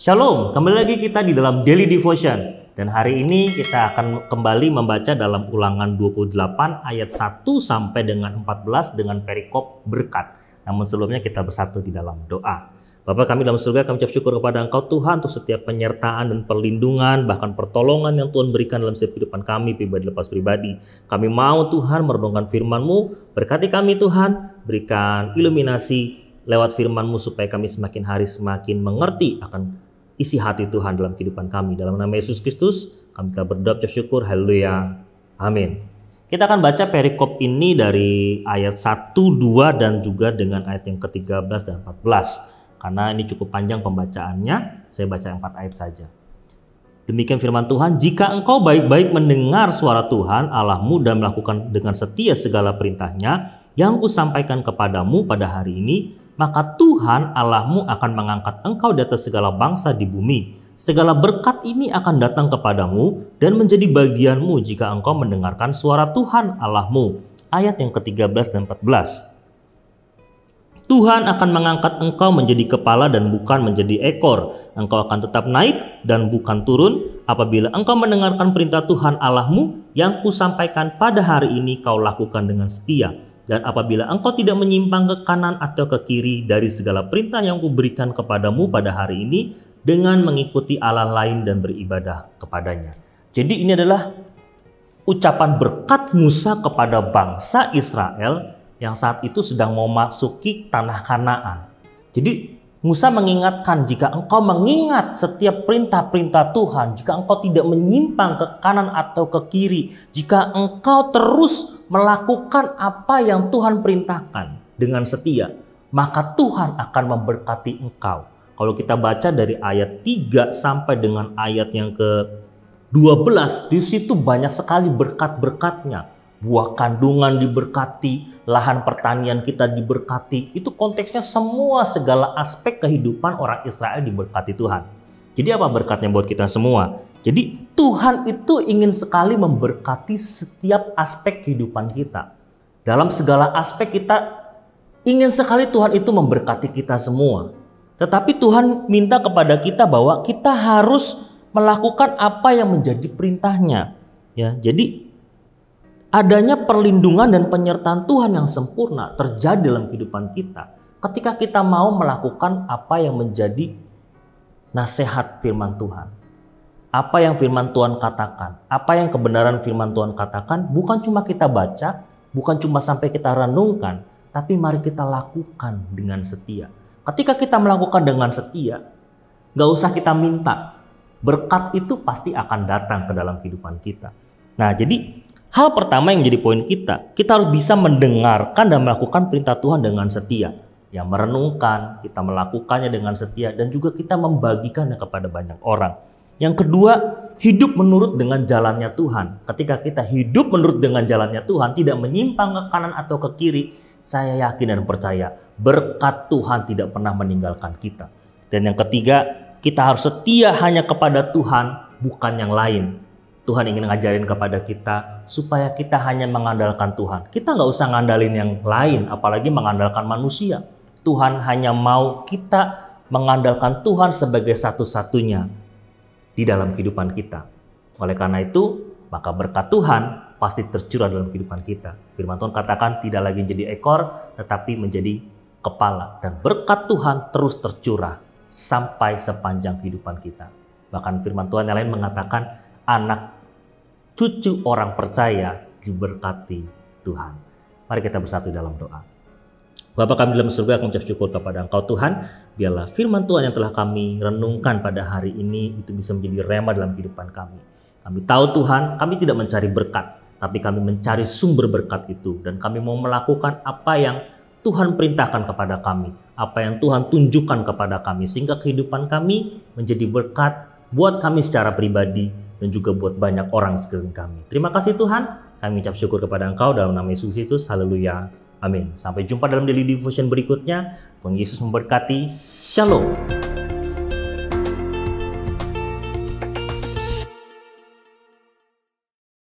Shalom, kembali lagi kita di dalam Daily Devotion. Dan hari ini kita akan kembali membaca dalam ulangan 28 ayat 1 sampai dengan 14 dengan perikop berkat. Namun sebelumnya kita bersatu di dalam doa. Bapak kami dalam surga kami ucap syukur kepada Engkau Tuhan untuk setiap penyertaan dan perlindungan bahkan pertolongan yang Tuhan berikan dalam setiap kehidupan kami pribadi lepas pribadi. Kami mau Tuhan merenungkan firman-Mu, berkati kami Tuhan, berikan iluminasi lewat firman-Mu supaya kami semakin hari semakin mengerti akan isi hati Tuhan dalam kehidupan kami. Dalam nama Yesus Kristus, kami telah berdoa syukur. Haleluya. Amin. Kita akan baca perikop ini dari ayat 1, 2, dan juga dengan ayat yang ke-13 dan 14. Karena ini cukup panjang pembacaannya, saya baca empat ayat saja. Demikian firman Tuhan, jika engkau baik-baik mendengar suara Tuhan Allahmu dan melakukan dengan setia segala perintahnya yang kusampaikan kepadamu pada hari ini, maka Tuhan Allahmu akan mengangkat engkau di atas segala bangsa di bumi. Segala berkat ini akan datang kepadamu dan menjadi bagianmu jika engkau mendengarkan suara Tuhan Allahmu. Ayat yang ke-13 dan 14. Tuhan akan mengangkat engkau menjadi kepala dan bukan menjadi ekor. Engkau akan tetap naik dan bukan turun apabila engkau mendengarkan perintah Tuhan Allahmu yang kusampaikan pada hari ini kau lakukan dengan setia dan apabila engkau tidak menyimpang ke kanan atau ke kiri dari segala perintah yang kuberikan kepadamu pada hari ini dengan mengikuti Allah lain dan beribadah kepadanya. Jadi ini adalah ucapan berkat Musa kepada bangsa Israel yang saat itu sedang memasuki tanah Kanaan. Jadi Musa mengingatkan jika engkau mengingat setiap perintah-perintah Tuhan, jika engkau tidak menyimpang ke kanan atau ke kiri, jika engkau terus melakukan apa yang Tuhan perintahkan dengan setia, maka Tuhan akan memberkati engkau. Kalau kita baca dari ayat 3 sampai dengan ayat yang ke 12, di situ banyak sekali berkat-berkatnya buah kandungan diberkati, lahan pertanian kita diberkati. Itu konteksnya semua segala aspek kehidupan orang Israel diberkati Tuhan. Jadi apa berkatnya buat kita semua? Jadi Tuhan itu ingin sekali memberkati setiap aspek kehidupan kita. Dalam segala aspek kita ingin sekali Tuhan itu memberkati kita semua. Tetapi Tuhan minta kepada kita bahwa kita harus melakukan apa yang menjadi perintahnya. Ya, jadi adanya perlindungan dan penyertaan Tuhan yang sempurna terjadi dalam kehidupan kita ketika kita mau melakukan apa yang menjadi nasihat firman Tuhan. Apa yang firman Tuhan katakan, apa yang kebenaran firman Tuhan katakan, bukan cuma kita baca, bukan cuma sampai kita renungkan, tapi mari kita lakukan dengan setia. Ketika kita melakukan dengan setia, gak usah kita minta, berkat itu pasti akan datang ke dalam kehidupan kita. Nah, jadi hal pertama yang menjadi poin kita, kita harus bisa mendengarkan dan melakukan perintah Tuhan dengan setia ya merenungkan, kita melakukannya dengan setia dan juga kita membagikannya kepada banyak orang. Yang kedua, hidup menurut dengan jalannya Tuhan. Ketika kita hidup menurut dengan jalannya Tuhan, tidak menyimpang ke kanan atau ke kiri, saya yakin dan percaya berkat Tuhan tidak pernah meninggalkan kita. Dan yang ketiga, kita harus setia hanya kepada Tuhan, bukan yang lain. Tuhan ingin ngajarin kepada kita supaya kita hanya mengandalkan Tuhan. Kita nggak usah ngandalin yang lain, apalagi mengandalkan manusia. Tuhan hanya mau kita mengandalkan Tuhan sebagai satu-satunya di dalam kehidupan kita. Oleh karena itu, maka berkat Tuhan pasti tercurah dalam kehidupan kita. Firman Tuhan katakan tidak lagi menjadi ekor, tetapi menjadi kepala. Dan berkat Tuhan terus tercurah sampai sepanjang kehidupan kita. Bahkan firman Tuhan yang lain mengatakan anak cucu orang percaya diberkati Tuhan. Mari kita bersatu dalam doa. Bapa kami dalam surga, kami ucap syukur kepada Engkau Tuhan. Biarlah firman Tuhan yang telah kami renungkan pada hari ini itu bisa menjadi rema dalam kehidupan kami. Kami tahu Tuhan, kami tidak mencari berkat, tapi kami mencari sumber berkat itu. Dan kami mau melakukan apa yang Tuhan perintahkan kepada kami. Apa yang Tuhan tunjukkan kepada kami. Sehingga kehidupan kami menjadi berkat buat kami secara pribadi dan juga buat banyak orang sekeliling kami. Terima kasih Tuhan. Kami ucap syukur kepada Engkau dalam nama Yesus Kristus. Haleluya. Amin. Sampai jumpa dalam daily devotion berikutnya. Tuhan Yesus memberkati. Shalom.